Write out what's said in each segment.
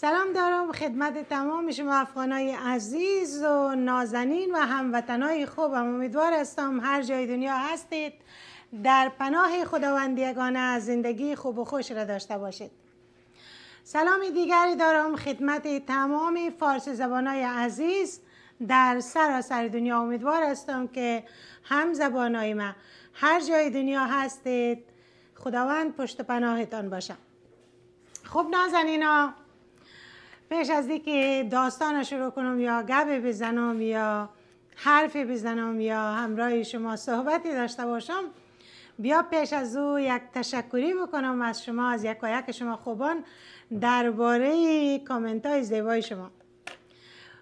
سلام دارم خدمت تمام شما های عزیز و نازنین و هموطنای خوبم امیدوار هستم هر جای دنیا هستید در پناه خداوند یگانه از زندگی خوب و خوش را داشته باشید سلام دیگری دارم خدمت تمام زبان های عزیز در سراسر دنیا امیدوار هستم که هم های من هر جای دنیا هستید خداوند پشت پناهتان باشم خب نازنینا پیش از که داستان شروع کنم یا گب بزنم یا حرف بزنم یا همراه شما صحبتی داشته باشم بیا پیش از او یک تشکری بکنم از شما از یک و یک شما خوبان درباره کامنت های زیبای شما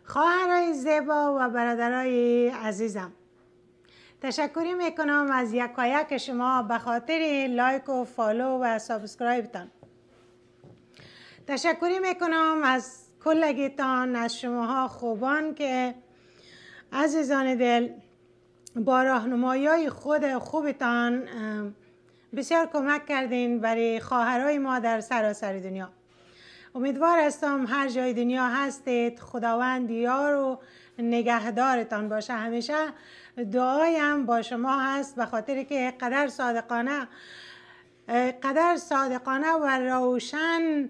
خواهرای زیبا و برادرای عزیزم تشکری میکنم از یک و یک شما به خاطر لایک و فالو و تان تشکری میکنم از کلگیتان از شماها خوبان که عزیزان دل با راهنمایی های خود خوبتان بسیار کمک کردین برای خواهرای ما در سراسر دنیا امیدوار هستم هر جای دنیا هستید خداوند یار و نگهدارتان باشه همیشه دعایم با شما هست به خاطر که قدر صادقانه قدر صادقانه و روشن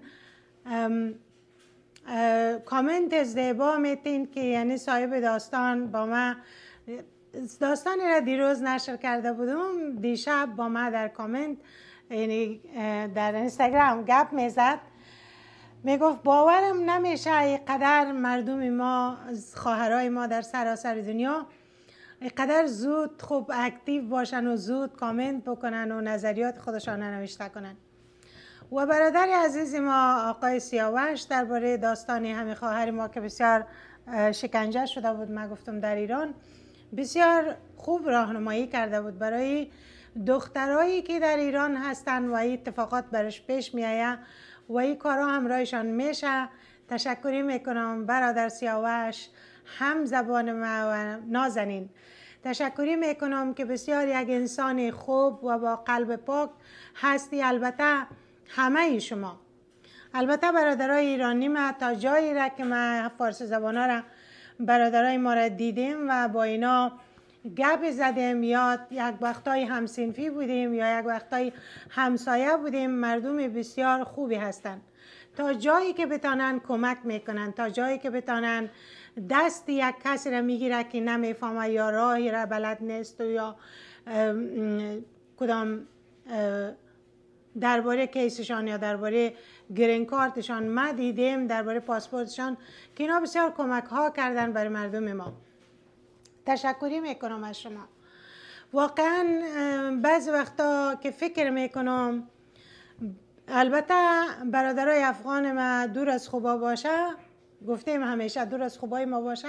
کامنت زیبا میتین که یعنی صاحب داستان با ما داستانی را دیروز نشر کرده بودم دیشب با ما در کامنت یعنی در اینستاگرام گپ میزد گفت باورم نمیشه قدر مردم ما خواهرای ما در سراسر دنیا قدر زود خوب اکتیو باشن و زود کامنت بکنن و نظریات خودشان نوشته کنن و برادر عزیز ما آقای سیاوش درباره داستانی همین خواهر ما که بسیار شکنجه شده بود ما گفتم در ایران بسیار خوب راهنمایی کرده بود برای دخترایی که در ایران هستن و این اتفاقات برش پیش میایه و این کارا همراهشان میشه تشکری میکنم برادر سیاوش هم زبان ما و نازنین تشکری میکنم که بسیار یک انسان خوب و با قلب پاک هستی البته همه شما البته برادرای ایرانی ما تا جایی را که ما فارسی زبانا را برادرای ما را دیدیم و با اینا گپ زدیم یا یک وقتای همسینفی بودیم یا یک وقتای همسایه بودیم مردم بسیار خوبی هستند تا جایی که بتانن کمک میکنن تا جایی که بتانن دست یک کسی را میگیره که نمیفهمه یا راهی را بلد نیست و یا کدام درباره کیسشان یا درباره گرین کارتشان ما دیدیم درباره پاسپورتشان که اینا بسیار کمک ها کردن برای مردم ما تشکری میکنم از شما واقعا بعض وقتا که فکر میکنم البته برادرای افغان ما دور از خوبا باشه گفتیم همیشه دور از خوبای ما باشه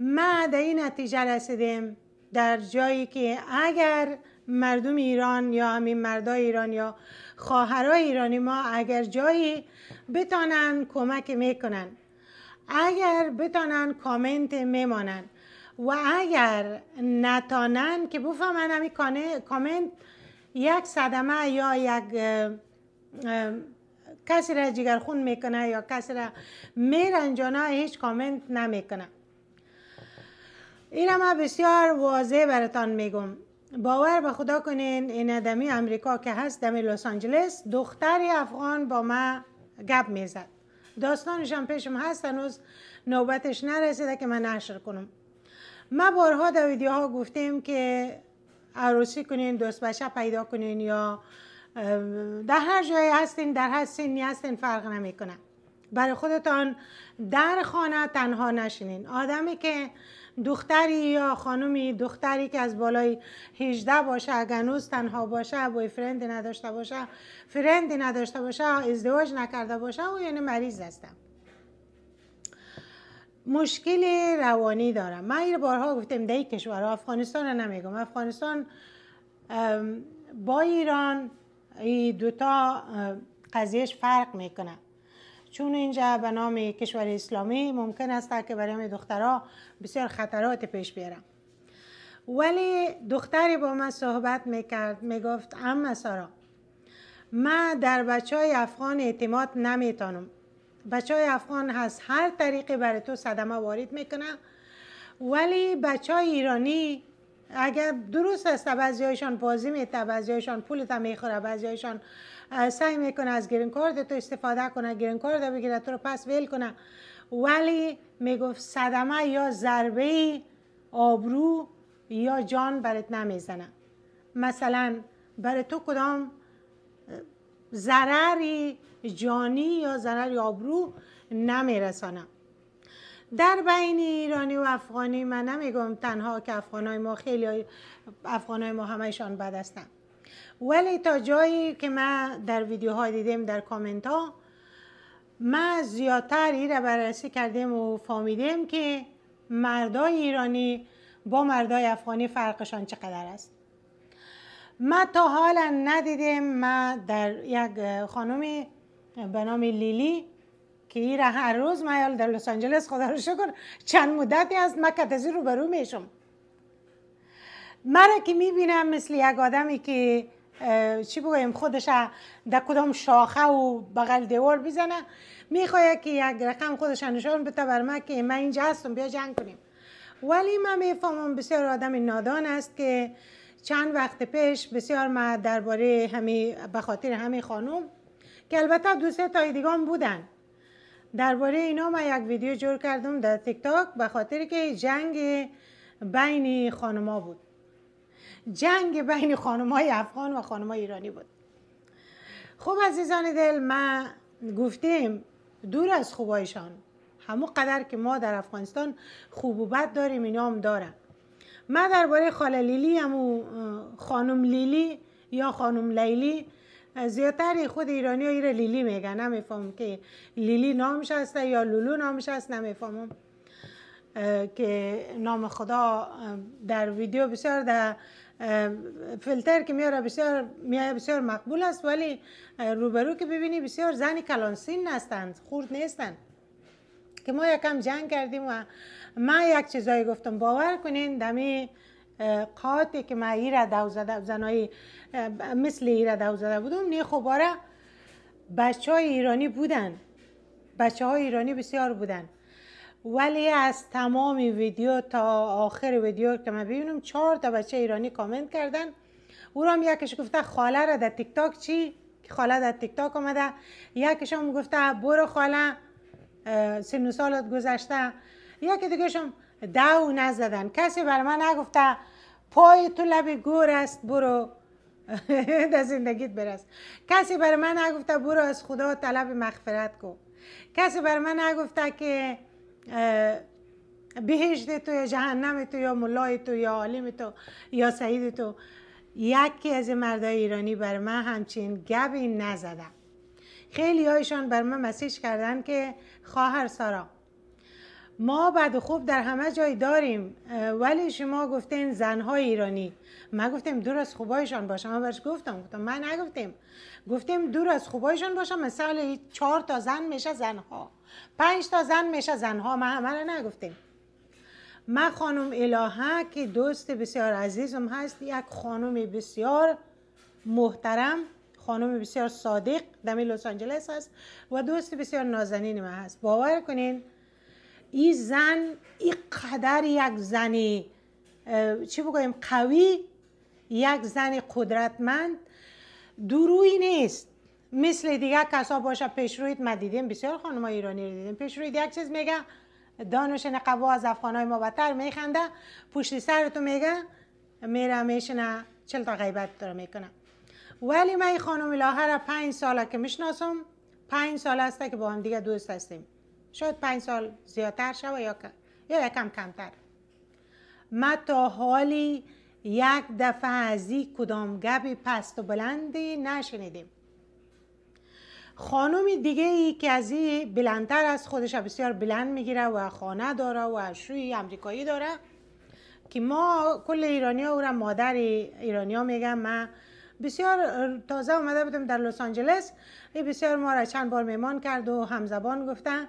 ما در این نتیجه رسیدیم در جایی که اگر مردم ایران یا همین مردای ایران یا خواهرای ایرانی ما اگر جایی بتانن کمک میکنن اگر بتانن کامنت میمانن و اگر نتانن که بفهمن همی کامنت یک صدمه یا یک کسی را جگرخون میکنه یا کسی را جانا هیچ کامنت نمیکنه این ما بسیار واضح براتان میگم باور به خدا کنین این ادمی امریکا که هست دم لس آنجلس دختر افغان با ما گپ میزد داستانش هم پیشم هست هنوز نوبتش نرسیده که من نشر کنم ما بارها در ویدیوها گفتیم که عروسی کنین دوست بشه پیدا کنین یا در هر جایی هستین در هر سنی هستین فرق نمیکنه برای خودتان در خانه تنها نشینین آدمی که دختری یا خانومی دختری که از بالای 18 باشه اگر نوز تنها باشه بوی فرند نداشته باشه فرند نداشته باشه ازدواج نکرده باشه و یعنی مریض هستم مشکل روانی دارم من این بارها گفتم دیگه کشور افغانستان رو نمیگم افغانستان با ایران ای دوتا قضیهش فرق میکنه چون اینجا به نام کشور اسلامی ممکن است که برای دخترها بسیار خطرات پیش بیارم ولی دختری با من صحبت میکرد میگفت اما سارا من در بچه های افغان اعتماد نمیتانم بچه های افغان هست، هر طریقی برای تو صدمه وارد میکنه ولی بچه های ایرانی اگر درست است بعضی هایشان بازی میتن بعضی هایشان پول تا میخوره بعضی سعی میکنه از گرین کارت تو استفاده کنه گرین کارت بگیره تو رو پس ویل کنه ولی میگفت صدمه یا ضربه آبرو یا جان برات نمیزنه مثلا برای تو کدام ضرری جانی یا ضرر آبرو نمیرسانه در بین ایرانی و افغانی من نمیگم تنها که افغانای ما خیلی افغانای ما ایشان بد هستن ولی تا جایی که من در ویدیوهای دیدیم در کامنت ها من زیادتر ای را بررسی کردیم و فهمیدیم که مردای ایرانی با مردای افغانی فرقشان چقدر است ما تا حالا ندیدم من در یک خانم به نام لیلی که این هر روز میال در لس آنجلس خدا رو شکر چند مدتی است من کتزی برو میشم مرا که میبینم مثل یک آدمی که چی بگویم خودش در کدام شاخه و بغل دیوار بزنه میخواه که یک رقم خودش نشان بده که من اینجا هستم بیا جنگ کنیم ولی من میفهمم بسیار آدم نادان است که چند وقت پیش بسیار ما درباره همی به خاطر همین خانم که البته دو سه تای دیگه هم بودن درباره اینا من یک ویدیو جور کردم در تیک تاک به خاطر که جنگ بین خانوما بود جنگ بین های افغان و های ایرانی بود خب عزیزان دل ما گفتیم دور از خوبایشان همون قدر که ما در افغانستان خوب و بد داریم اینا هم دارن من درباره خاله لیلی و خانم لیلی یا خانم لیلی زیادتر خود ایرانی ها ایره لیلی میگن نمیفهمم که لیلی نامش هست یا لولو نامش هست نمیفهمم که نام خدا در ویدیو بسیار در فیلتر که میاره بسیار میایه بسیار مقبول است ولی روبرو که ببینی بسیار زنی کلانسین هستند خورد نیستند که ما یکم جنگ کردیم و من یک چیزایی گفتم باور کنین دمی قاطی که من ایرا دو زنایی مثل ایره دو زده بودم نی خوباره بچه های ایرانی بودن بچه های ایرانی بسیار بودن ولی از تمام ویدیو تا آخر ویدیو که من ببینم چهار تا بچه ایرانی کامنت کردن او هم یکش گفته خاله را در تیک تاک چی که خاله در تیک تاک آمده یکش هم گفته برو خاله سن سالت گذشته یکی دیگه هم دو نزدن کسی بر من نگفته پای تو لبی گور است برو در زندگیت برست کسی بر من نگفته برو از خدا طلب مغفرت کن کسی بر من نگفته که بهشت تو یا جهنم تو یا ملای تو یا عالم تو یا سعید تو یکی از مردای ایرانی بر من همچین گبی نزده خیلی هایشان بر من مسیج کردن که خواهر سارا ما بعد خوب در همه جای داریم ولی شما گفتین زنهای ایرانی ما گفتیم دور از خوبایشان باشه من برش گفتم گفتم من نگفتیم گفتیم دور از خوبایشان باشم مثال چهار تا زن میشه زنها پنج تا زن میشه زنها ما همه نگفتیم من خانم الهه که دوست بسیار عزیزم هست یک خانم بسیار محترم خانم بسیار صادق دمی لس آنجلس هست و دوست بسیار نازنین من هست باور کنین این زن ای قدر یک زن چی بگویم قوی یک زن قدرتمند دروی نیست مثل دیگه کسا باشه پیشرویت ما دیدیم بسیار خانم ایرانی رو دیدیم پیشرویت یک چیز میگه دانش نقبا از افغانهای ما بتر میخنده پشت سر تو میگه میره میشنه چل تا غیبت داره میکنه ولی من خانم را پنج ساله که میشناسم پنج سال است که با هم دیگه دوست هستیم شاید پنج سال زیادتر شوه یا, یا یکم کمتر ما تا حالی یک دفعه از این کدام گپ پست و بلندی نشنیدیم خانم دیگه ای که از این بلندتر از خودش بسیار بلند میگیره و خانه داره و شوی امریکایی داره که ما کل ایرانی ها او را مادر ایرانی ها میگم من بسیار تازه اومده بودم در لس آنجلس بسیار ما را چند بار میمان کرد و همزبان گفتن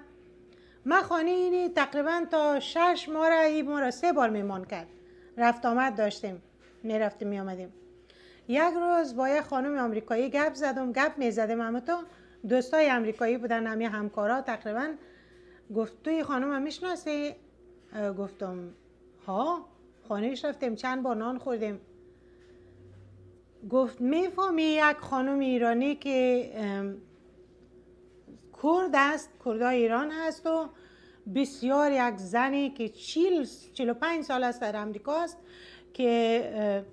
ما خانه اینی تقریبا تا شش ماه را ما را سه بار میمان کرد رفت آمد داشتیم میرفتیم میامدیم. یک روز با یک خانم آمریکایی گپ زدم گپ میزدیم اما تو دوستای آمریکایی بودن همی همکارا تقریبا گفت توی خانم هم میشناسی گفتم ها خانهش رفتیم چند بار نان خوردیم گفت میفهمی یک خانم ایرانی که کرد است کردای ایران هست و بسیار یک زنی که و پنج سال است در امریکا است که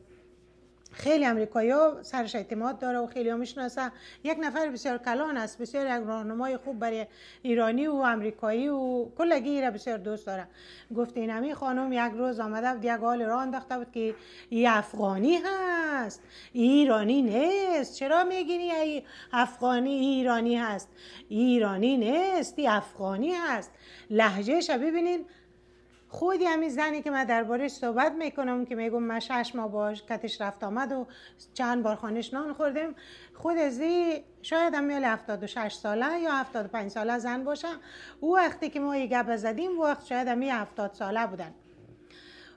خیلی امریکایی ها سرش اعتماد داره و خیلی ها میشناسه یک نفر بسیار کلان است بسیار یک راهنمای خوب برای ایرانی و امریکایی و کلگی را بسیار دوست داره گفت این خانم یک روز آمده بود یک حال راه انداخته بود که ای افغانی هست ایرانی نیست چرا میگینی ای افغانی ایرانی هست ایرانی نیست ای افغانی هست لحجهش ببینین خودی همین زنی که من دربارش صحبت میکنم که میگم من شش ماه باش کتش رفت آمد و چند بار خانش نان خوردم خود ازی شاید هم میال شش ساله یا افتاد پنج ساله زن باشم او وقتی که ما یه گپ زدیم وقت شاید هم افتاد ساله بودن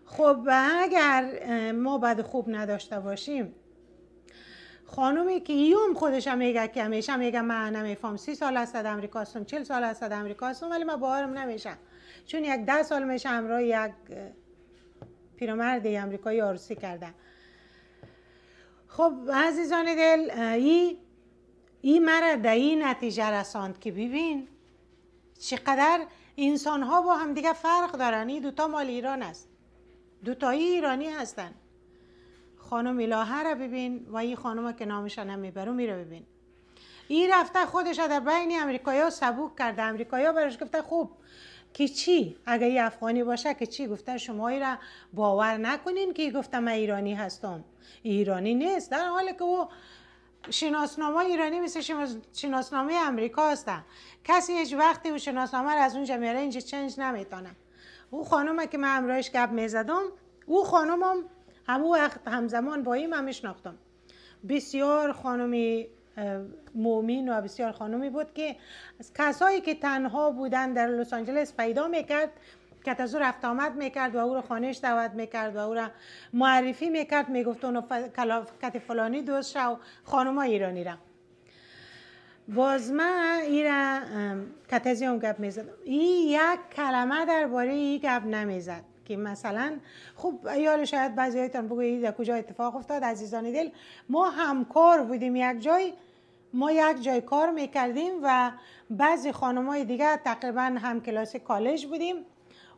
خب اگر ما بعد خوب نداشته باشیم خانومی که یوم خودش هم میگه که همیشه میگه من نمیفهم سی سال است امریکا هستم چل سال است امریکا ولی من باورم نمیشم چون یک ده سال میشه همراه یک پیرمرد امریکایی آرسی کرده. خب عزیزان دل این ای مرا در این نتیجه رساند که ببین چقدر انسان ها با هم دیگه فرق دارن این دوتا مال ایران است دوتایی ایرانی هستن خانم الهه را ببین و این خانم که نامش نمیبرو میره ببین این رفته خودش در بین امریکایی ها سبوک کرده امریکایی ها براش گفته خوب که چی اگه یه افغانی باشه که چی گفته شما را باور نکنین که گفتم من ایرانی هستم ایرانی نیست در حال که او شناسنامه ایرانی مثل شناسنامه امریکا هستن کسی هیچ وقتی او شناسنامه را از اون میاره اینجا چنج نمیتانم او خانومه که من امرایش گپ میزدم او خانومم هم همو وقت همزمان با ایم هم میشناختم بسیار خانمی مومین و بسیار خانومی بود که از کسایی که تنها بودن در لس آنجلس پیدا میکرد که از او رفت آمد میکرد و او رو خانهش دعوت میکرد و او را معرفی میکرد میگفت اونو کلافکت فلانی دوست شو ها ایرانی را باز من را کتزی هم گپ میزد این یک کلمه درباره ای گپ نمیزد که مثلا خوب یال شاید بعضی هایتان بگویید کجا اتفاق افتاد عزیزان دل ما همکار بودیم یک جای ما یک جای کار میکردیم و بعضی خانمای دیگه تقریبا هم کلاس کالج بودیم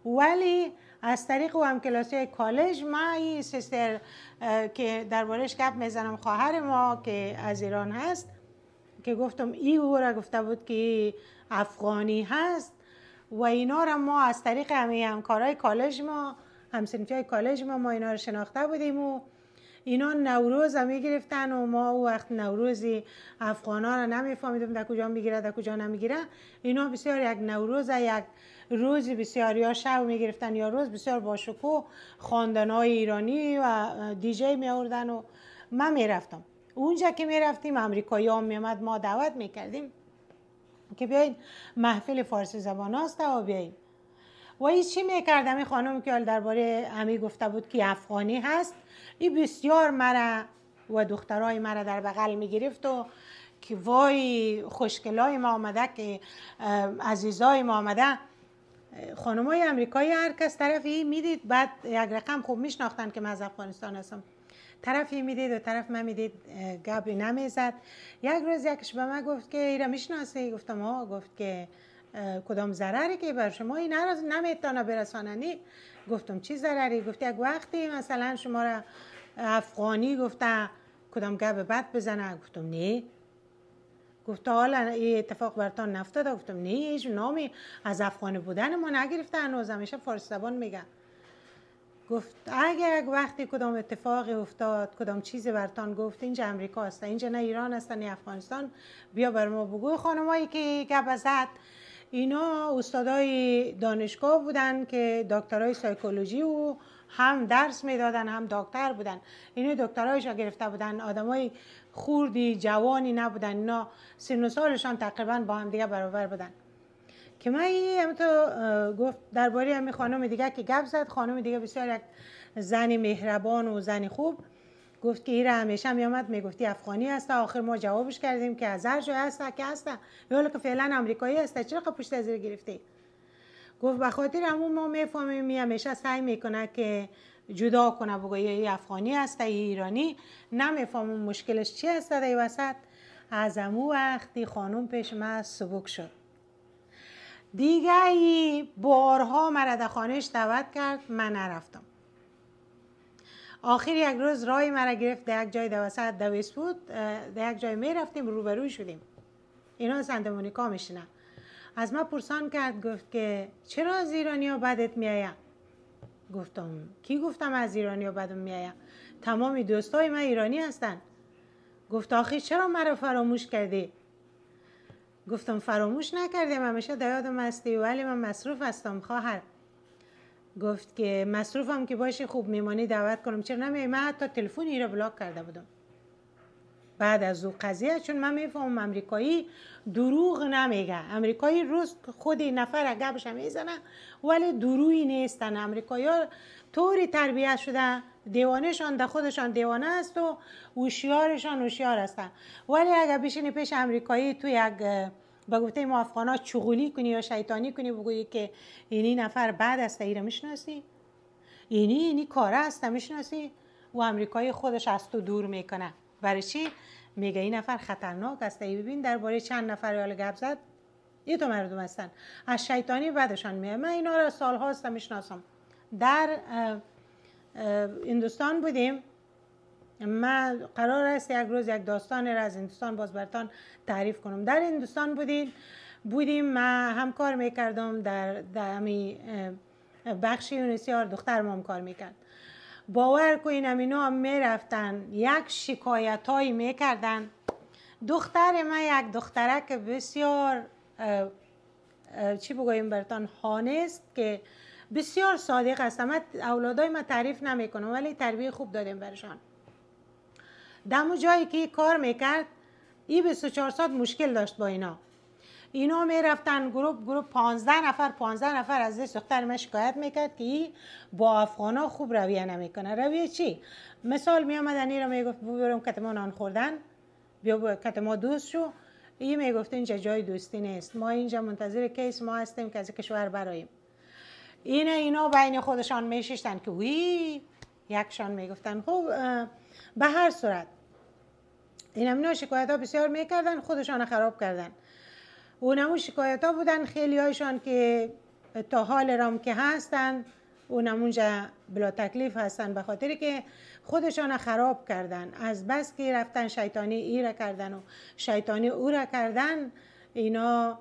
ولی از طریق و هم کلاسی کالج ما این سیستر که دربارش گپ میزنم خواهر ما که از ایران هست که گفتم ای او گفته بود که افغانی هست و اینا را ما از طریق همه همکارای کالج ما همسنفی های کالج ما ما اینا رو شناخته بودیم و اینا نوروز هم میگرفتن و ما او وقت نوروزی افغان ها را فهمیدم در کجا میگیره در کجا نمیگیره اینا بسیار یک نوروز یک روز بسیار یا شب میگرفتن یا روز بسیار باشکو شکوه های ایرانی و دیجی می آوردن و من میرفتم اونجا که میرفتیم امریکایی ها میامد ما دعوت میکردیم که بیاین محفل فارسی زبان هست و بیاین وای چی میکردم این خانم که درباره امی گفته بود که افغانی هست این بسیار مرا و دخترای مرا در بغل میگرفت و که وای خوشگلای ما آمده که عزیزای ما آمده های امریکایی هر کس طرفی میدید بعد یک رقم خوب میشناختن که من از افغانستان هستم طرفی میدید و طرف من میدید گبری نمیزد یک روز یکش به من گفت که ایرا میشناسه گفتم ها گفت که کدام ضرری که بر شما این نمیتانه برساننی گفتم چی ضرری گفت یک وقتی مثلا شما را افغانی گفته کدام گپ بد بزنه گفتم نه گفت حالا این اتفاق برتان نفتاده گفتم نه هیچ نامی از افغان بودن ما نگرفته هنوز همیشه فارسی زبان میگن گفت اگر یک وقتی کدام اتفاقی افتاد کدام چیزی برتان گفت اینجا امریکا اینجا نه ایران هست نه افغانستان بیا بر ما بگو خانمایی که گپ زد اینا استادای دانشگاه بودن که دکترای سایکولوژی و هم درس میدادن هم دکتر بودن اینا دکترایش گرفته بودن آدمای خوردی جوانی نبودن اینا سن و سالشان تقریبا با هم دیگه برابر بودن که من هم تو گفت درباره همین خانم دیگه که گپ زد خانم دیگه بسیار یک زنی مهربان و زنی خوب گفت که ایره همیشه میامد میگفتی افغانی هست آخر ما جوابش کردیم که از هر هست که هست یا که فعلا امریکایی هست چرا خب پشت زیر گرفتی گفت بخاطر خاطر همون ما میفهمیم می همیشه سعی میکنه که جدا کنه بگه یه افغانی هست ای ایرانی نمیفهمم مشکلش چی هست در وسط از امو وقتی خانم پیش ما سبک شد دیگه ای بارها مرد خانش دعوت کرد من نرفتم آخر یک روز راهی مرا گرفت در یک جای در وسط دویس بود در یک جای می رفتیم روبروی شدیم اینا سندمونیکا مونیکا از ما پرسان کرد گفت که چرا از ایرانیا بدت آیم؟ گفتم کی گفتم از ایرانیا می آیم؟ تمام دوستای من ایرانی هستن گفت آخی چرا مرا فراموش کردی گفتم فراموش نکردم همیشه دیادم یادم هستی ولی من مصروف هستم خواهر گفت که مصروفم که باشی خوب میمانی دعوت کنم چرا نمیای من حتی تلفنی رو بلاک کرده بودم بعد از او قضیه چون من میفهمم امریکایی دروغ نمیگه امریکایی روز خود نفر بشه میزنه ولی دروی نیستن امریکایی ها طوری تربیت شده دیوانشان در خودشان دیوانه است و هوشیارشان هوشیار هستن ولی اگه بشینی پیش امریکایی تو یک به گفته ما ها چغولی کنی یا شیطانی کنی بگویی که این یعنی نفر بعد است ایره میشناسی اینی اینی کاره است میشناسی و امریکای خودش از تو دور میکنه برای چی میگه این نفر خطرناک است ای ببین درباره چند نفر یال گپ زد یه تو مردم هستن از شیطانی بعدشان میاد من اینا را سالهاست میشناسم در هندوستان بودیم من قرار است یک روز یک داستان را از هندوستان باز برتان تعریف کنم در هندوستان بودیم بودیم ما هم کار میکردم در, در همی بخش یونسیار دختر مام کار میکرد باور کنین امینا هم میرفتن یک شکایت هایی میکردن دختر من یک که بسیار چی بگویم برتان است که بسیار صادق است اولادای ما تعریف نمیکنم ولی تربیه خوب دادیم برشان دمو جایی که کار میکرد ای به 24 ساعت مشکل داشت با اینا اینا میرفتن گروپ گروپ 15 نفر 15 نفر از زیست دختر من شکایت میکرد که ای با افغانا خوب رویه نمیکنه رویه چی مثال میامدن ای را میگفت برم کتما نان خوردن بیا کتما دوست شو ای میگفت اینجا جای دوستی نیست ما اینجا منتظر کیس ما هستیم که از کشور براییم اینا اینا بین خودشان میششتن که وی یکشان میگفتن خب به هر صورت این همینا شکایت ها بسیار میکردن خودشان خراب کردن اونمو شکایت ها بودن خیلی هایشان که تا حال رام که هستن اونجا بلا تکلیف هستن به خاطری که خودشان خراب کردن از بس که رفتن شیطانی ای را کردن و شیطانی او را کردن اینا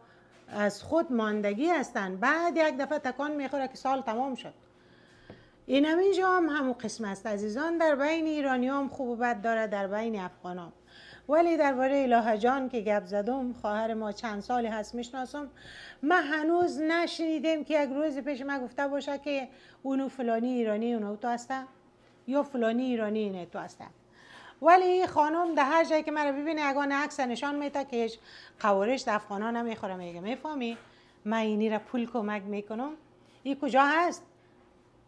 از خود ماندگی هستن بعد یک دفعه تکان میخوره که سال تمام شد این هم اینجا هم همون قسم است عزیزان در بین ایرانی هم خوب و بد داره در بین افغان هم. ولی درباره الهه جان که گپ زدم خواهر ما چند سالی هست میشناسم ما هنوز نشنیدم که یک روز پیش من گفته باشه که اونو فلانی ایرانی اونو تو هسته یا فلانی ایرانی اینه تو هسته ولی خانم ده هر جایی که مرا ببینه اگان عکس نشان میده که هیچ قوارش افغان افغانا نمیخوره میگه میفهمی من اینی را پول کمک میکنم این کجا هست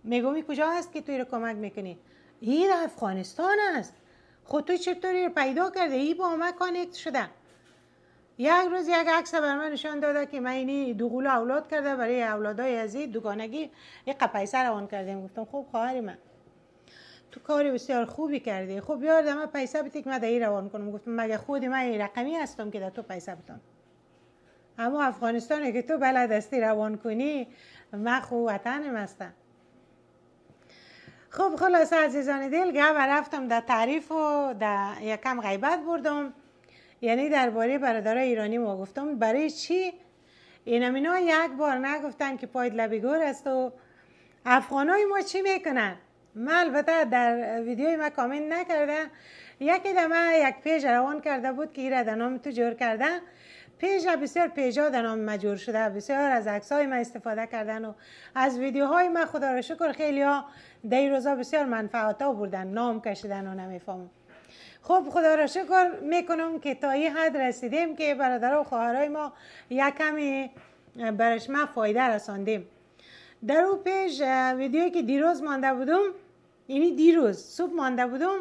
میگومی کجا هست که توی رو کمک میکنی این در افغانستان است خود خب توی چطوری پیدا کرده ای با ما کانکت شده یک روز یک عکس بر من نشان داده که من اینی دوغول اولاد کرده برای اولادای عزیز دوگانگی یک قپیسه روان کردم گفتم خوب خواهر من تو کاری بسیار خوبی کردی خب یار من پیسه بیتی که من دایی روان کنم گفتم مگه خود من رقمی هستم که در تو پیسه اما افغانستان که تو بلد هستی روان کنی من وطنم هستم خب خلاصه عزیزان دل گه رفتم در تعریف و در کم غیبت بردم یعنی درباره برادرای ایرانی ما گفتم برای چی این امینا یک بار نگفتن که پاید لبیگور است و افغانای ما چی میکنن من البته در ویدیوی ما کامنت نکردم یکی دمه یک پیج روان کرده بود که ایره در نام تو جور کرده پیج بسیار پیجا در نام مجور شده بسیار از عکسای ما استفاده کردن و از ویدیوهای ما خدا را شکر خیلی در این روزا بسیار منفعات ها بردن نام کشیدن و نمیفهمم خب خدا را شکر میکنم که تا این حد رسیدیم که برادر و خواهرای ما یک کمی برش ما فایده رساندیم در او پیش ویدیوی که دیروز مانده بودم یعنی دیروز صبح مانده بودم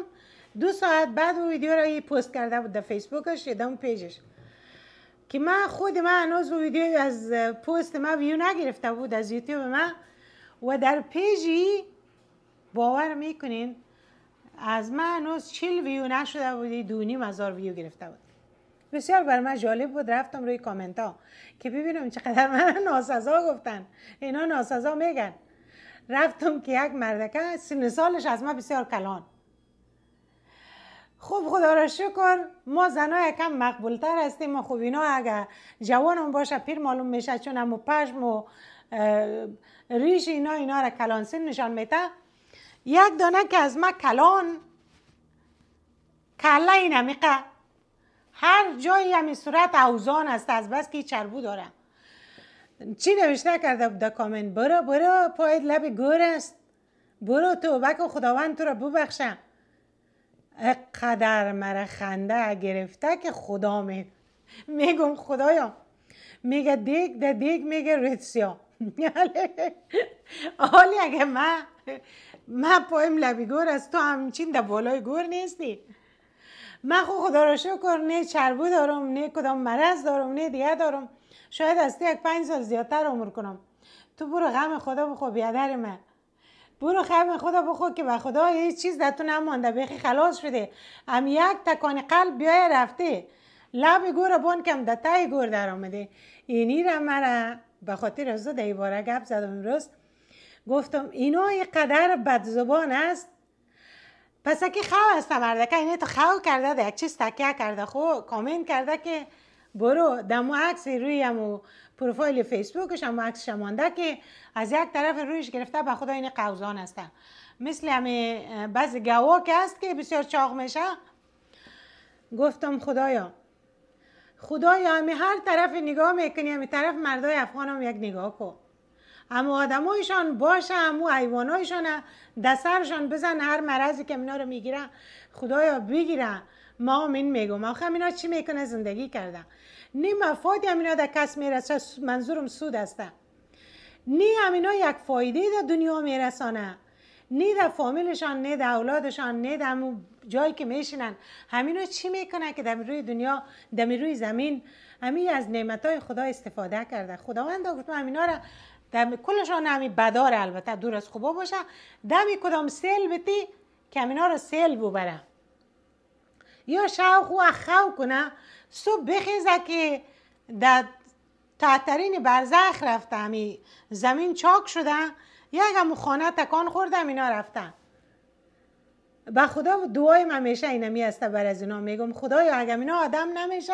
دو ساعت بعد او ویدیو را پست کرده بود در فیسبوکش یا اون پیجش که من خود من هنوز ویدیو از پست من ویو نگرفته بود از یوتیوب من و در پیجی باور میکنین از من هنوز چیل ویو نشده بودی دونی مزار ویو گرفته بود بسیار بر من جالب بود رفتم روی کامنت ها که ببینم چقدر من ناسزا گفتن اینا ناسزا میگن رفتم که یک مردکه سن سالش از من بسیار کلان خوب خدا را شکر ما زنها یکم مقبولتر هستیم ما خوب اینا اگر جوانم باشه پیر معلوم میشه چون همو پشم و ریش اینا اینا را کلان سن نشان میده یک دانه که از ما کلان کله این همیقه هر جایی همی صورت اوزان است از بس که چربو داره چی نوشته کرده بوده کامنت برو برو پاید لب گور است برو توبه که خداوند تو را ببخشم قدر مرا خنده گرفته که خدا می میگم خدایا میگه دیگ ده دیگ میگه رتسیا بله. حالی اگه من من پایم لبی گور از تو همچین در بالای گور نیستی من خو خدا را شکر نه چربو دارم نه کدام مرض دارم نه دیگه دارم شاید از تو یک پنج سال زیادتر عمر کنم تو برو غم خدا بخو بیادر من برو غم خدا بخو که به خدا هیچ چیز در تو نمانده بخی خلاص شده هم یک تکان قلب بیای رفته لب گور بان کم در تای گور در آمده اینی را مرا به خاطر از دو دیواره گپ زدم امروز گفتم اینا یه قدر زبان است پس اکی خواه است که اینه تو خواه کرده ده یک چیز تکیه کرده خو خب، کامنت کرده که برو دمو عکس روی امو پروفایل فیسبوکش هم عکس شمانده که از یک طرف رویش گرفته به خدا این قوزان هستن مثل همه بعض گواک است که بسیار چاق میشه گفتم خدایا خدایا همه هر طرف نگاه میکنی همه طرف مردای افغان هم یک نگاه کن اما آدمایشان باشه و حیوانایشان سرشان بزن هر مرضی که اینا رو میگیرن خدایا بگیرن ما این میگم آخه اینا چی میکنه زندگی کردن نی مفادی اینا در کس میرسه منظورم سود است نی اینا یک فایده در دنیا میرسانه نی در فامیلشان نه در اولادشان نه در جایی که میشنن همینا چی میکنه که در روی دنیا در روی زمین همین از نعمتهای های خدا استفاده کرده خداوند گفت من اینا را کلش کلشان همی بدار البته دور از خوبا باشه دمی کدام سیل بتی که همینا رو سیل ببره یا شوق خو اخو کنه صبح بخیزه که در تحترین برزخ رفته همی زمین چاک شده یک همو خانه تکان خورده اینا رفتن به خدا دعای من همیشه اینمی میسته بر از اینا میگم خدایا اگر اینا آدم نمیشه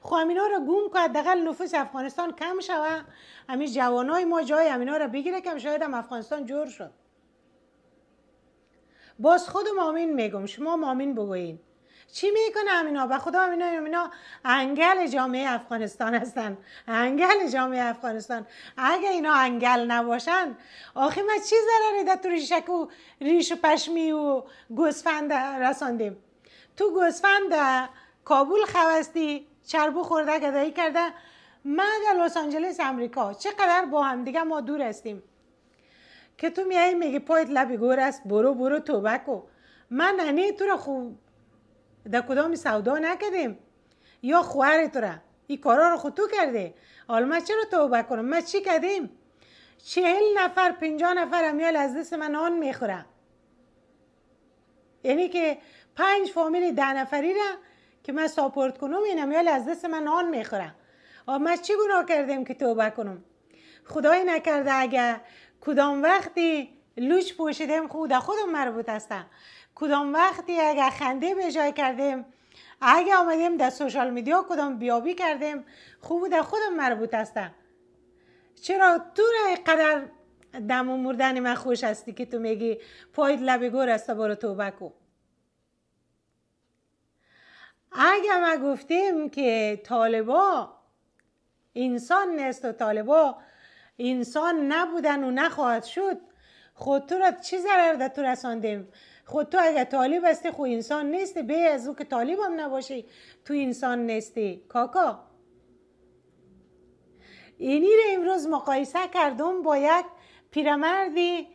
خو خب اینا رو گم کو حداقل نفوس افغانستان کم شوه همین جوانای ما جای اینا رو بگیره که شاید هم افغانستان جور شد باز خودم امین میگم شما مامین بگوین چی میکنم امینا؟ و خدا اینا اینا انگل جامعه افغانستان هستن انگل جامعه افغانستان اگه اینا انگل نباشن آخه ما چی ضرری در تو ریشک و ریش و پشمی و گوسفند رساندیم تو گوسفند کابل خواستی چربو خورده گدایی کرده من در لس آنجلس امریکا چقدر با هم دیگه ما دور هستیم که تو میایی میگی پایت لبی گور است برو برو توبه کو من ننه تو را خوب در کدام سودا نکردیم یا خوهر تو را این کارا رو خود تو کرده حالا من چرا توبه کنم ما چی کردیم چهل نفر پنجا نفر امیال از دست من آن میخورم. یعنی که پنج فامیل ده نفری را که من ساپورت کنم این امیال از دست من آن میخورم. آه من چی گناه کردیم که توبه کنم خدای نکرده اگر کدام وقتی لوچ پوشیدم خود خودم مربوط هستم کدام وقتی اگر خنده به جای کردیم اگه آمدیم در سوشال میدیا کدام بیابی کردیم خوب در خودم مربوط هستم چرا تو را قدر دم و مردن من خوش هستی که تو میگی پاید لب گور است برو توبه کو اگه ما گفتیم که طالبا انسان نیست و طالبا انسان نبودن و نخواهد شد خود تو را چی ضرر در تو رساندیم خود تو اگر طالب هستی خو خب انسان نیستی به از او که طالب هم نباشی تو انسان نیستی کاکا اینی رو امروز مقایسه کردم با یک پیرمردی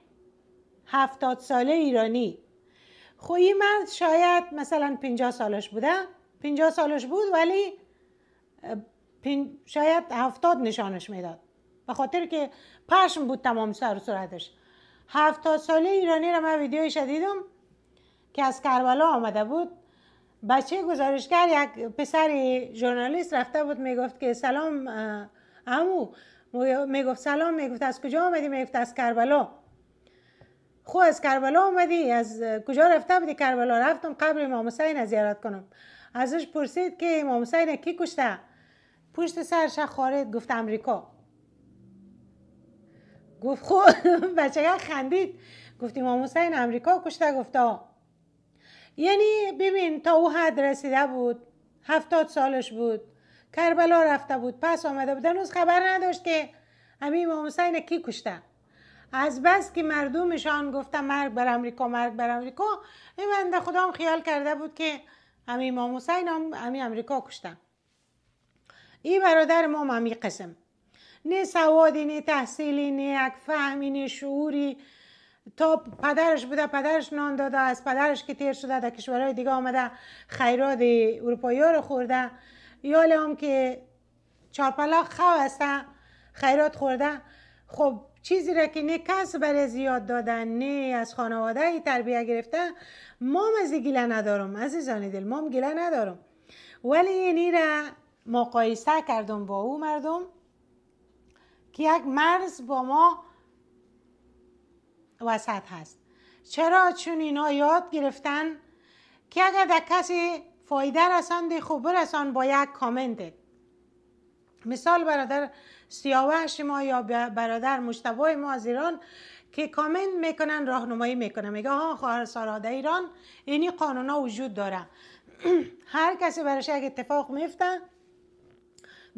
هفتاد ساله ایرانی خو خب این مرد شاید مثلا پینجا سالش بوده پینجا سالش بود ولی شاید هفتاد نشانش میداد به خاطر که پشم بود تمام سر و صورتش هفتاد ساله ایرانی را من ویدیوی شدیدم که از کربلا آمده بود بچه گزارشگر یک پسر ژورنالیست رفته بود میگفت که سلام امو میگفت سلام میگفت از کجا آمدی میگفت از کربلا خو از کربلا آمدی از کجا رفته بودی کربلا رفتم قبر امام حسین زیارت کنم ازش پرسید که امام حسین کی کشته پشت سرش خارد گفت امریکا گفت خو بچه خندید گفت امام حسین امریکا کشته گفت یعنی ببین تا او حد رسیده بود هفتاد سالش بود کربلا رفته بود پس آمده بود هنوز خبر نداشت که امی امام حسین کی کشته از بس که مردمشان گفته مرگ بر امریکا مرگ بر امریکا این بنده خدا هم خیال کرده بود که امی امام حسین هم امی امریکا کشته این برادر ما هم قسم نه سوادی نه تحصیلی نه یک فهمی نه شعوری تا پدرش بوده پدرش نان داده از پدرش که تیر شده در کشورهای دیگه آمده خیرات اروپایی ها رو خورده یاله هم که چارپلا خو هسته خیرات خورده خب چیزی را که نه کس برای زیاد دادن نه از خانواده ای تربیه گرفته مام از گله ندارم عزیزان دل مام گله ندارم ولی یه را مقایسه کردم با او مردم که یک مرز با ما وسط هست چرا چون اینا یاد گرفتن که اگر در کسی فایده رسنده خوب برسان با یک کامنت مثال برادر سیاوش ما یا برادر مشتبه ما از ایران که کامنت میکنن راهنمایی میکنن میگه ها خواهر ده ایران اینی قانونا وجود داره هر کسی براش اگه اتفاق میفته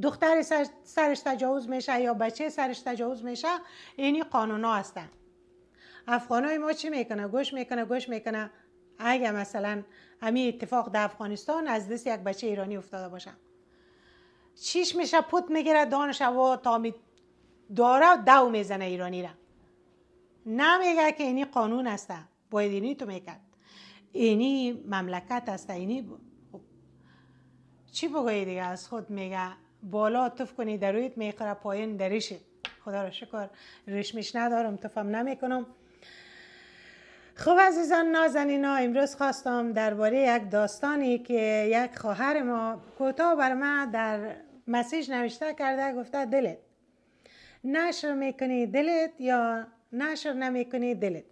دختر سرش تجاوز میشه یا بچه سرش تجاوز میشه اینی قانونا هستن های ما چی میکنه گوش میکنه گوش میکنه اگه مثلا همین اتفاق در افغانستان از دست یک بچه ایرانی افتاده باشه چیش میشه پوت میگیره دانش و تامی داره دو میزنه ایرانی را نمیگه که اینی قانون هسته باید اینی تو میکرد اینی مملکت هسته اینی ب... چی بگویی دیگه از خود میگه بالا تف کنی درویت میقره پایین درشه خدا را شکر رشمش ندارم تفم نمیکنم خب عزیزان نازنینا امروز خواستم درباره یک داستانی که یک خواهر ما کوتاه بر ما در مسیج نوشته کرده گفته دلت نشر میکنی دلت یا نشر نمیکنی دلت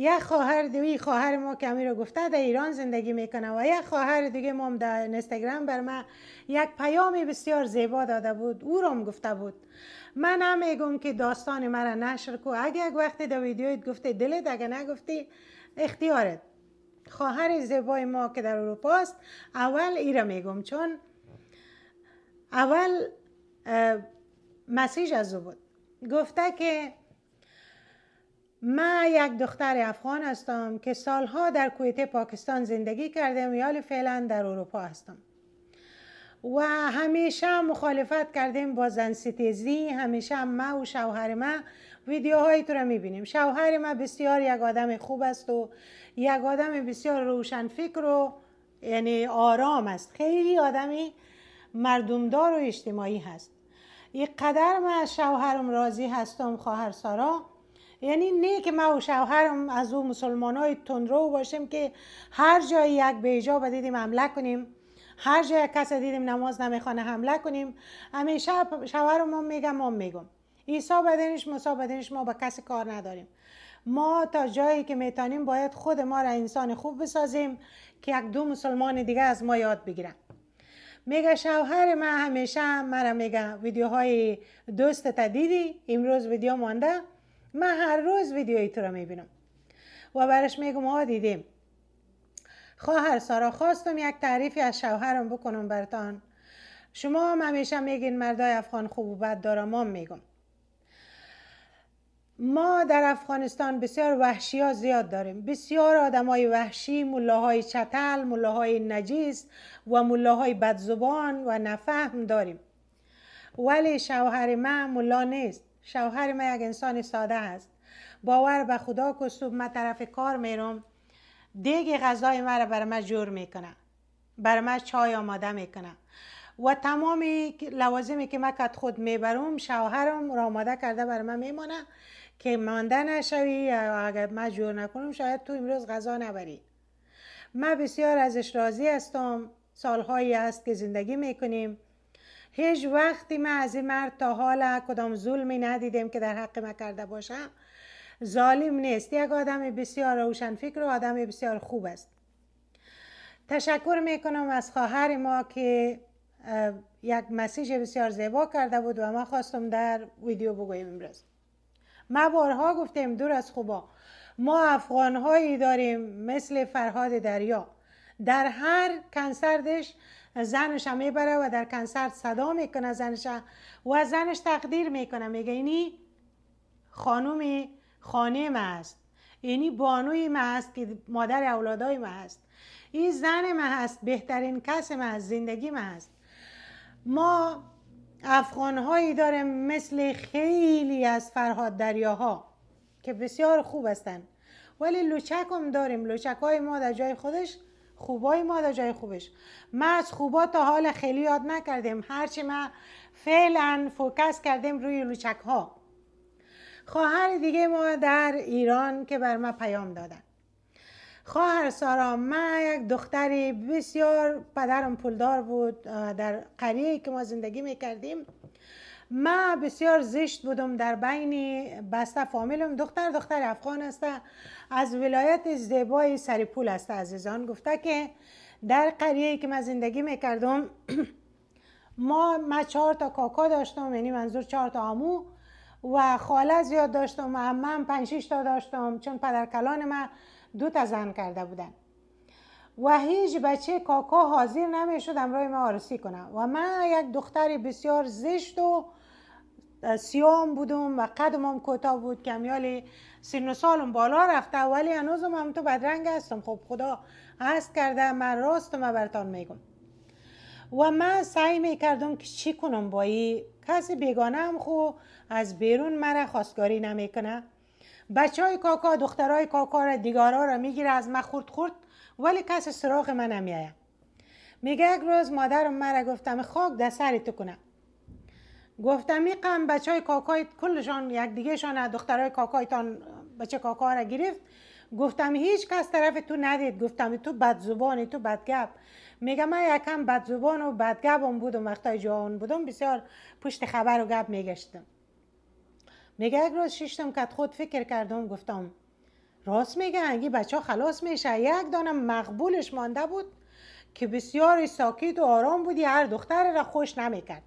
یک خواهر دوی خواهر ما کمی رو گفته در ایران زندگی میکنه و یک خواهر دیگه ما در اینستاگرام بر من یک پیام بسیار زیبا داده بود او رو گفته بود من هم میگم که داستان مرا نشر کو اگه یک وقتی در ویدیویت گفته دلت اگه نگفتی اختیارت خواهر زیبای ما که در اروپا است اول ایره میگم چون اول مسیج از او بود گفته که من یک دختر افغان هستم که سالها در کویت پاکستان زندگی کردم یال فعلا در اروپا هستم و همیشه مخالفت کردیم با زن ستیزی همیشه ما و شوهر ما ویدیوهای تو را میبینیم شوهر ما بسیار یک آدم خوب است و یک آدم بسیار روشن فکر و یعنی آرام است خیلی آدمی مردمدار و اجتماعی هست یک قدر ما شوهرم راضی هستم خواهر سارا یعنی نه که ما و شوهرم از او مسلمان های تندرو باشیم که هر جای یک به ایجاب دیدیم حمله کنیم هر جای کس دیدیم نماز نمیخوانه حمله کنیم همیشه شوهرم ما میگم ما میگم ایسا بدنش مسا بدنش ما به کسی کار نداریم ما تا جایی که میتانیم باید خود ما را انسان خوب بسازیم که یک دو مسلمان دیگه از ما یاد بگیرن میگه شوهر من همیشه مرا میگه ویدیوهای دوست تدیدی دیدی امروز ویدیو مانده من هر روز ویدیوی تو رو میبینم و برش میگم ها دیدیم خواهر سارا خواستم یک تعریفی از شوهرم بکنم برتان شما هم همیشه میگین مردای افغان خوب و بد دارم ما میگم ما در افغانستان بسیار وحشی ها زیاد داریم بسیار آدم های وحشی ملاهای چتل ملاهای نجیس و ملاهای بدزبان و نفهم داریم ولی شوهر من ملا نیست شوهر من یک انسان ساده است باور به خدا که صبح من طرف کار میرم دیگه غذای رو بر من جور میکنه بر من چای آماده میکنه و تمام لوازمی که من کت خود میبرم شوهرم را آماده کرده بر من میمانه که مانده نشوی اگر من جور نکنم شاید تو امروز غذا نبری من بسیار ازش راضی هستم سالهایی است که زندگی میکنیم هیچ وقتی من از این مرد تا حالا کدام ظلمی ندیدیم که در حق من کرده باشم ظالم نیست یک آدم بسیار روشن فکر و آدم بسیار خوب است تشکر میکنم از خواهر ما که یک مسیج بسیار زیبا کرده بود و ما خواستم در ویدیو بگویم امروز ما بارها گفتیم دور از خوبا ما افغان هایی داریم مثل فرهاد دریا در هر کنسردش زنش هم میبره و در کنسرت صدا میکنه زنش و زنش تقدیر میکنه میگه اینی خانوم خانه ما است اینی بانوی ما است که مادر اولادای ما است این زن ما هست بهترین کس ما زندگی ما هست ما افغان داریم مثل خیلی از فرهاد دریاها که بسیار خوب هستند ولی لوچک هم داریم لوچک های ما در جای خودش خوبای ما در جای خوبش ما از خوبا تا حال خیلی یاد نکردیم هرچی ما فعلا فوکس کردیم روی لوچک ها خواهر دیگه ما در ایران که بر ما پیام دادن خواهر سارا من یک دختری بسیار پدرم پولدار بود در قریه که ما زندگی میکردیم ما بسیار زشت بودم در بین بسته فامیلم دختر دختر افغان است از ولایت زیبای سریپول است عزیزان گفته که در قریه که من زندگی میکردم ما ما چهار تا کاکا داشتم یعنی منظور چهار تا عمو و خاله زیاد داشتم من پنج شش تا داشتم چون پدر کلان من دو تا زن کرده بودن و هیچ بچه کاکا حاضر نمیشد شدم امرای ما عروسی کنم و من یک دختر بسیار زشت و سیام بودم و قدم هم کوتاه بود کمیال سن و سالم بالا رفته ولی هنوزم هم تو بدرنگ هستم خب خدا هست کرده من راستم و برتان میگم و من سعی میکردم که چی کنم با کسی بیگانه هم خو از بیرون مرا خواستگاری نمیکنه بچه های کاکا دخترای کاکا را دیگارا را میگیره از من خورد خورد ولی کسی سراغ من نمیایه میگه یک روز مادرم مرا گفتم خاک در سری تو کنم گفتم این قم بچه های کاکای کلشان یک دیگهشان دخترای کاکایتان بچه کاکا را گرفت گفتم هیچ کس طرف تو ندید گفتم تو بد زبانی تو بدگب میگم من یکم بد زبان و بدگبم بودم وقتای جوان بودم بسیار پشت خبر و گب میگشتم میگه یک روز ششتم که خود فکر کردم گفتم راست میگه انگی بچه خلاص میشه یک دانم مقبولش مانده بود که بسیار ساکت و آرام بودی هر دختر را خوش نمیکرد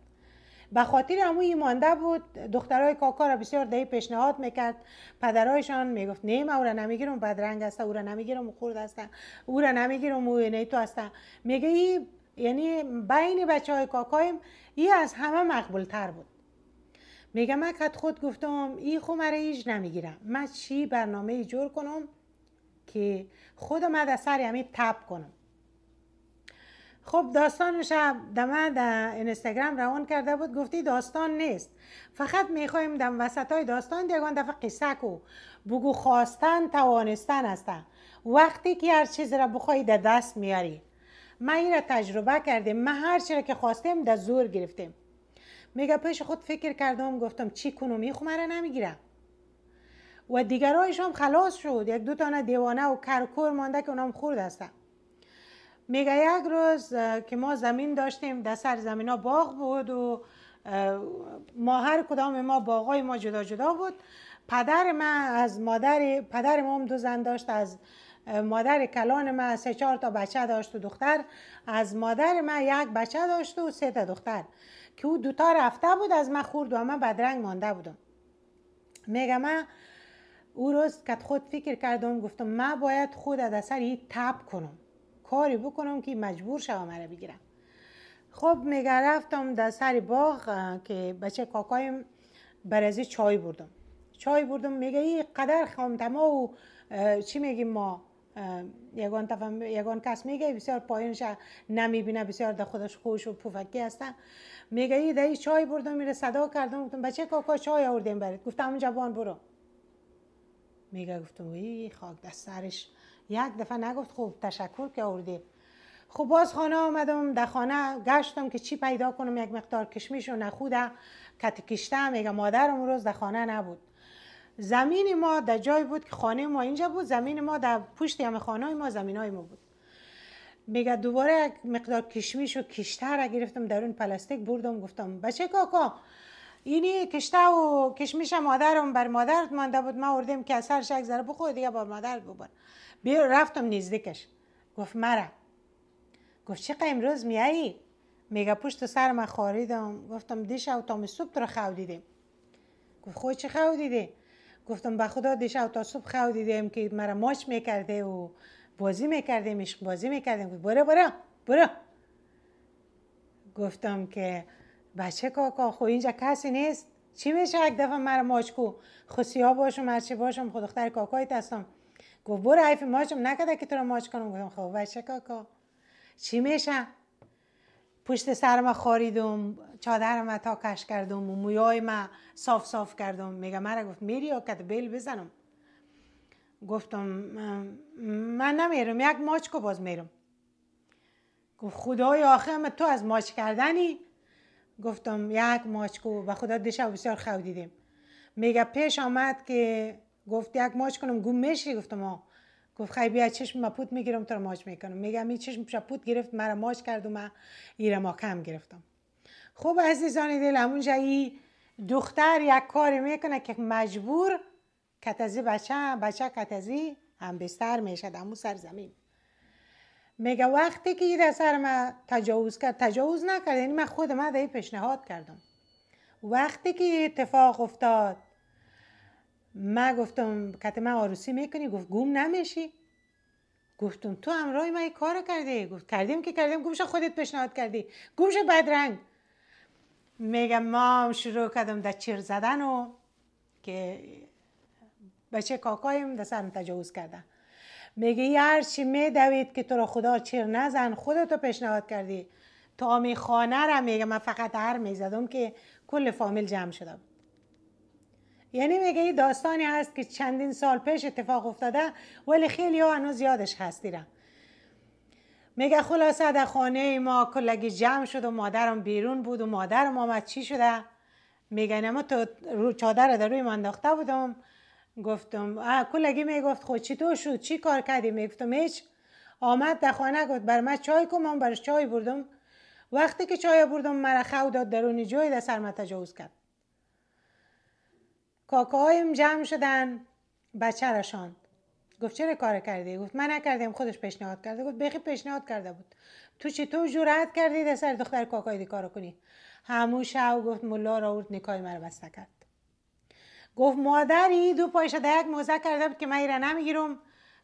به خاطر ای مانده بود دخترای کاکا را بسیار دهی پیشنهاد میکرد پدرایشان میگفت نه او را نمیگیرم بدرنگ است او را نمیگیرم خورد است او را نمیگیرم او نه تو است میگه ای یعنی بین بچه های کاکایم ای از همه مقبول تر بود میگه من کد خود گفتم ای خو مرا نمیگیرم من چی برنامه جور کنم که خودم از سر همین تب کنم خب داستانش دمه در اینستاگرام روان کرده بود گفتی داستان نیست فقط میخوایم در وسط های داستان دیگان دفعه قصه کو بگو خواستن توانستن هستن وقتی که هر چیز را بخوای در دست میاری من این را تجربه کردیم من هر چی را که خواستیم در زور گرفتیم میگه پیش خود فکر کردم گفتم چی کنم این را نمیگیرم و دیگرایش هم خلاص شد یک دو تانه دیوانه و کرکور مانده که اونام خورد میگه یک روز که ما زمین داشتیم در سر زمین ها باغ بود و ما هر کدام ما باغای ما جدا جدا بود پدر ما از مادر پدر ما هم دو زن داشت از مادر کلان ما سه چهار تا بچه داشت و دختر از مادر ما یک بچه داشت و سه تا دختر که او دوتا رفته بود از من خورد و من بدرنگ مانده بودم میگه من او روز که خود فکر کردم گفتم من باید خود از سر تب کنم کاری بکنم که مجبور شوم مرا بگیرم خب میگه رفتم در سر باغ که بچه کاکایم برازی چای بردم چای بردم میگه این قدر خامتما و چی میگیم ما یگان تفهم یگان کس میگه بسیار پایینش نمیبینه بسیار در خودش خوش و پوفکی هستن میگه ای دایی چای بردم میره صدا کردم گفتم بچه کاکا چای آوردیم برات گفتم اونجا جوان برو میگه گفتم ای خاک دست سرش یک دفعه نگفت خب تشکر که آوردی خب باز خانه آمدم در خانه گشتم که چی پیدا کنم یک مقدار کشمیش و کت کتکشته میگه مادرم روز در خانه نبود زمین ما در جای بود که خانه ما اینجا بود زمین ما در پشت هم خانه ما زمین های ما بود میگه دوباره یک مقدار کشمیش و کشته را گرفتم در اون پلاستیک بردم گفتم بچه کاکا اینی کشته و کشمیش مادرم بر مادرت مانده بود ما اردیم که اثرش یک ذره بخور دیگه با مادرت ببر بیا رفتم نزدیکش گفت مرا گفت چه چقدر امروز میایی میگه پشت سر ما خاریدم گفتم دیشب تا سوپ رو خو دیدیم گفت خود چه خو دیدی گفتم به خدا دیشب تا صبح خو دیدیم که مرا ماچ میکرده و بازی میکردیم عشق بازی میکردیم گفت برو برو برو گفتم که بچه کاکا خو خب اینجا کسی نیست چی میشه یک دفعه مرا ماچ کو خو خب ها باشم هرچی باشم خود دختر کاکایت هستم گفت برو حیف ماشم نکده که تو رو ماش کنم گفتم خب بچه کاکا چی میشه پشت سرم خاریدم چادرم تا کش کردم و مویای ما صاف صاف کردم میگه مرا گفت میری یا کت بیل بزنم گفتم من نمیرم یک ماچ کو باز میرم گفت خدای آخه تو از ماچ کردنی گفتم یک ماچ کو و خدا دیشب بسیار خو دیدیم میگه پیش آمد که گفت یک ماش کنم گم میشی گفتم ما گفت خیلی بیا چشم ما پوت میگیرم تو رو ماش میکنم میگم این چشم پوت گرفت مرا ماش کرد و من ایره ما کم گرفتم خب عزیزان دل همون جایی دختر یک کاری میکنه که مجبور کتزی بچه بچه کتزی هم بستر میشد همون سر زمین میگه وقتی که در سر ما تجاوز کرد تجاوز نکرد یعنی من خود من پیشنهاد کردم وقتی که اتفاق افتاد من گفتم کته من آروسی میکنی گفت گم نمیشی گفتم تو همراه من کار کردی گفت کردیم که کردیم گمشه خودت پیشنهاد کردی گمشه بدرنگ میگم مام شروع کردم در چیر زدن و که بچه کاکایم در سرم تجاوز کردن میگه یه هرچی میدوید که تو رو خدا چیر نزن خودتو پیشنهاد کردی تا می خانه را میگه من فقط هر میزدم که کل فامیل جمع شدم یعنی میگه این داستانی هست که چندین سال پیش اتفاق افتاده ولی خیلی ها هنوز یادش هستیرم میگه خلاصه در خانه ما کلگی جمع شد و مادرم بیرون بود و مادرم آمد چی شده میگه نما تو رو چادر در روی من انداخته بودم گفتم کلگی میگفت خود چی تو شد چی کار کردی میگفتم هیچ آمد در خانه گفت بر من چای کنم برش چای بردم وقتی که چای بردم مرا و داد درونی جوی در سرمت تجاوز کرد کاکاهایم جمع شدن بچه را گفت چرا کار کردی گفت من نکردم خودش پیشنهاد کرده گفت بخی پیشنهاد کرده بود تو چی تو جرأت کردی در سر دختر کاکای دی کارو کنی همون شو گفت ملا را آورد نکای مرا بسته کرد گفت مادری دو پایش در یک موزه کرده بود که من را نمیگیرم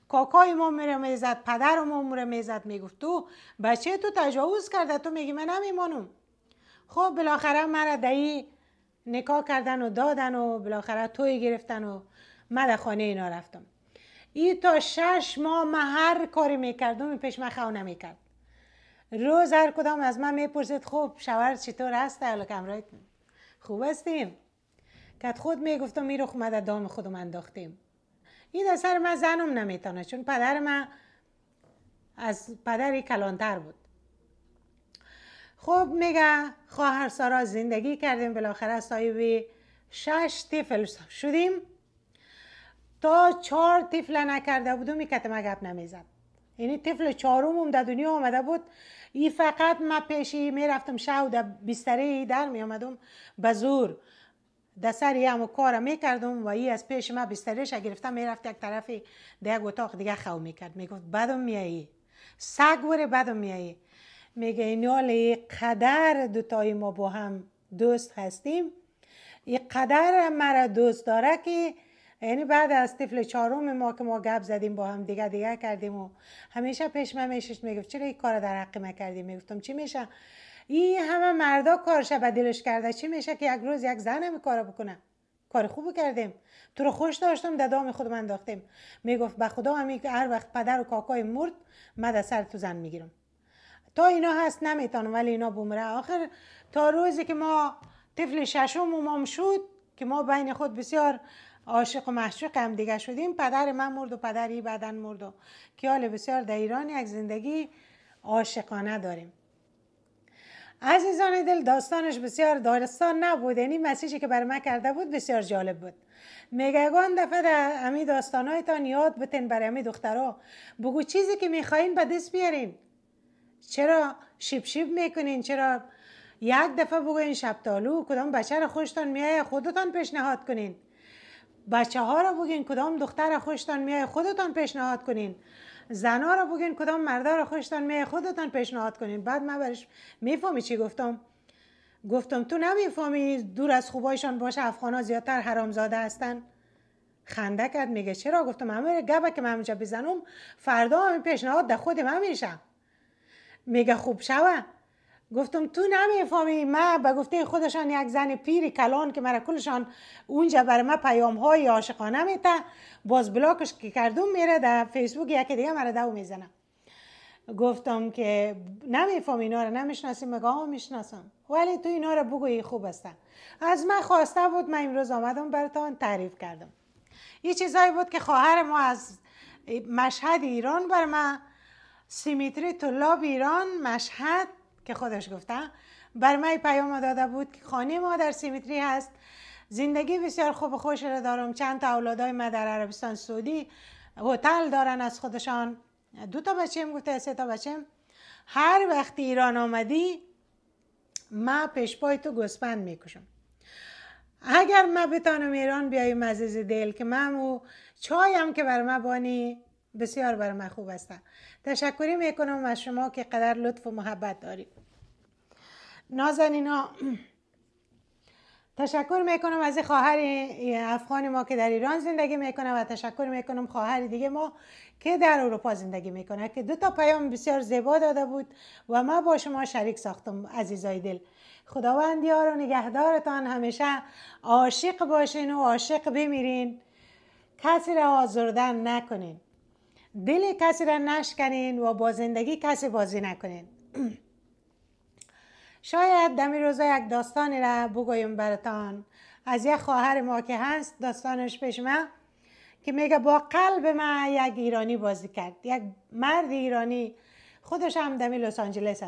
کاکای ما میره میزد پدر ما میره میزد میگفت تو بچه تو تجاوز کرده تو میگی من نمیمونم. خب بالاخره مرا دایی نکاح کردن و دادن و بالاخره توی گرفتن و من خانه اینا رفتم ای تا شش ماه من هر کاری میکردم پیش من خواه نمیکرد روز هر کدام از من میپرسید خوب شوهر چطور هست حالا کمرایت خوب هستیم کت خود میگفتم می رو دام خودم انداختیم این در سر من زنم نمیتانه چون پدر من از پدری کلانتر بود خب میگه خواهر سارا زندگی کردیم بالاخره صاحب شش طفل شدیم تا چهار طفل نکرده بودم میکتم گپ نمیزد یعنی طفل چهارم در دنیا آمده بود ای فقط ما پیشی میرفتم شو در ای در می بزرگ به در سر یه همو کار میکردم و ای از پیش ما بستریش گرفتم میرفت یک طرف در اتاق دیگه خواه میکرد میگفت بعدم میایی سگ وره بعدم میایی میگه این حال قدر دوتای ما با هم دوست هستیم این قدر مرا دوست داره که یعنی بعد از طفل چهارم ما که ما گپ زدیم با هم دیگه دیگه کردیم و همیشه پیش من میگفت چرا این کار در حق ما کردیم میگفتم چی میشه این همه مردا کارش به دلش کرده چی میشه که یک روز یک زن هم کارا بکنه کار خوب کردیم تو رو خوش داشتم در دام خودم انداختیم میگفت به خدا همی که هر وقت پدر و کاکای مرد مد سر تو زن میگیرم تا اینا هست نمیتونم ولی اینا بمره آخر تا روزی که ما طفل ششم امام شد که ما بین خود بسیار عاشق و محشوق هم دیگه شدیم پدر من مرد و پدر ای بدن مرد و که حال بسیار در ایران یک زندگی عاشقانه داریم عزیزان دل داستانش بسیار دارستان نبود یعنی مسیجی که بر ما کرده بود بسیار جالب بود میگه دفعه در امی داستانهایتان یاد بتین برای امی دخترها بگو چیزی که میخواین به دست بیارین چرا شیب شیب میکنین چرا یک دفعه بگوین شبتالو کدام بچه را خوشتان میای خودتان پیشنهاد کنین بچه ها را بگین کدام دختر خوشتان میای خودتان پیشنهاد کنین زنا را بگین کدام مردا را خوشتان میای خودتان پیشنهاد کنین بعد من برش میفهمی چی گفتم گفتم تو نمیفهمی دور از خوبایشان باشه افغانا زیادتر حرامزاده هستن خنده کرد میگه چرا گفتم همه گبه که من اونجا بزنم فردا همین پیشنهاد ده خود من میشم میگه خوب شوه گفتم تو نمیفهمی ما به گفته خودشان یک زن پیر کلان که مرا کلشان اونجا بر ما پیام های عاشقانه میته باز بلاکش که کردم میره در فیسبوک یک دیگه مرا دو میزنه گفتم که نمیفهم اینا رو نمیشناسی مگه ها میشناسم ولی تو اینا رو بگوی خوب است از من خواسته بود من امروز آمدم براتون تعریف کردم یه چیزایی بود که خواهر ما از مشهد ایران بر من سیمیتری طلاب ایران مشهد که خودش گفته بر من پیام داده بود که خانه ما در سیمیتری هست زندگی بسیار خوب خوش را دارم چند تا اولادای ما در عربستان سعودی هتل دارن از خودشان دو تا هم گفته سه تا هم هر وقت ایران آمدی ما پیش پای تو گسپند میکشم اگر ما بتانم ایران بیایم عزیز دل که من و چایم که بر ما بانی بسیار برای من خوب هستم. تشکری میکنم از شما که قدر لطف و محبت دارید نازنینا، ها تشکر میکنم از خواهر افغان ما که در ایران زندگی میکنه و تشکر میکنم خواهر دیگه ما که در اروپا زندگی میکنه که دو تا پیام بسیار زیبا داده بود و ما با شما شریک ساختم عزیزای دل خداوند یار و نگهدارتان همیشه عاشق باشین و عاشق بمیرین کسی را آزردن نکنین دل کسی را نشکنین و با زندگی کسی بازی نکنین شاید دمی روزا یک داستانی را بگویم براتان از یک خواهر ما که هست داستانش پیش من که میگه با قلب ما یک ایرانی بازی کرد یک مرد ایرانی خودش هم دمی لس آنجلس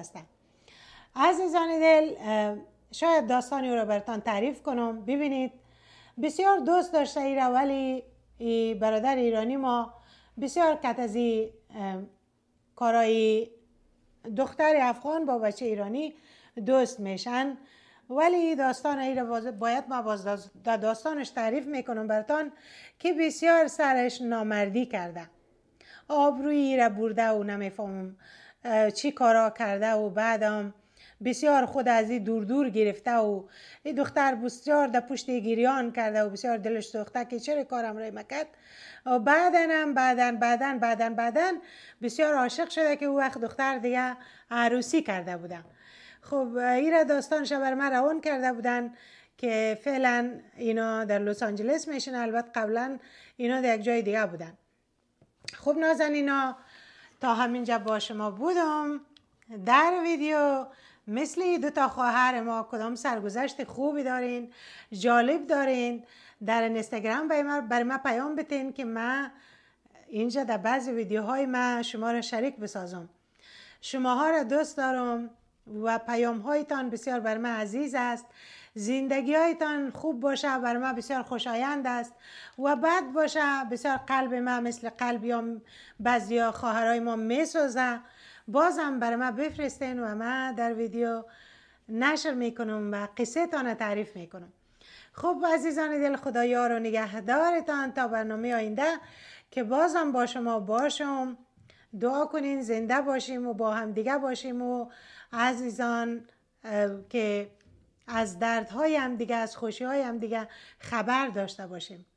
عزیزان دل شاید داستانی او را براتان تعریف کنم ببینید بسیار دوست داشته ای را ولی برادر ایرانی ما بسیار کت از کارای دختر افغان با بچه ایرانی دوست میشن ولی داستان ای باید ما باز داستانش تعریف میکنم برتان که بسیار سرش نامردی کرده آبرویی را برده و نمیفهمم چی کارا کرده و بعدم بسیار خود از این دور دور گرفته و این دختر بسیار در پشت گریان کرده و بسیار دلش سوخته که چرا کارم رای مکد و بعدن هم بعدن بعدن بعدن بعدن بسیار عاشق شده که او وقت دختر دیگه عروسی کرده بودم خب را داستان شبر من روان کرده بودن که فعلا اینا در لس آنجلس میشن البته قبلا اینا در یک جای دیگه بودن خب نازن اینا تا همینجا با شما بودم در ویدیو مثل دو تا خواهر ما کدام سرگذشت خوبی دارین جالب دارین در اینستاگرام برای ما پیام بتین که من اینجا در بعضی ویدیوهای من شما را شریک بسازم شماها را دوست دارم و پیام هایتان بسیار بر من عزیز است زندگی هایتان خوب باشه بر من بسیار خوشایند است و بد باشه بسیار قلب من مثل قلب یا بعضی خواهرای ما میسوزه بازم بر ما بفرستین و من در ویدیو نشر میکنم و قصه تان تعریف میکنم خب عزیزان دل خدایار و نگهدارتان تا برنامه آینده که بازم با شما باشم دعا کنین زنده باشیم و با هم دیگه باشیم و عزیزان که از دردهای هم دیگه از خوشی های هم دیگه خبر داشته باشیم